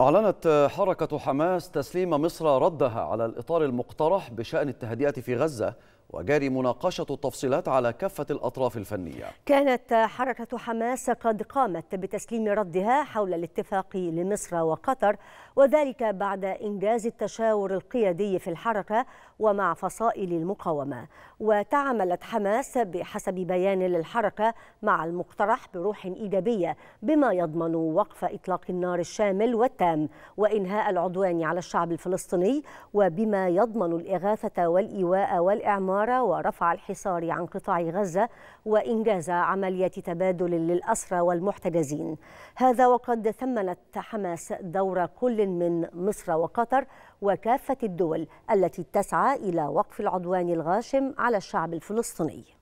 أعلنت حركة حماس تسليم مصر ردها على الإطار المقترح بشأن التهدئة في غزة وجاري مناقشة التفصيلات على كافة الأطراف الفنية كانت حركة حماس قد قامت بتسليم ردها حول الاتفاق لمصر وقطر وذلك بعد إنجاز التشاور القيادي في الحركة ومع فصائل المقاومة وتعاملت حماس بحسب بيان للحركة مع المقترح بروح إيجابية بما يضمن وقف إطلاق النار الشامل والتام وإنهاء العدوان على الشعب الفلسطيني وبما يضمن الإغاثة والإيواء والإعمار السيارة ورفع الحصار عن قطاع غزة وإنجاز عملية تبادل للأسرى والمحتجزين هذا وقد ثمنت حماس دور كل من مصر وقطر وكافة الدول التي تسعى إلى وقف العدوان الغاشم على الشعب الفلسطيني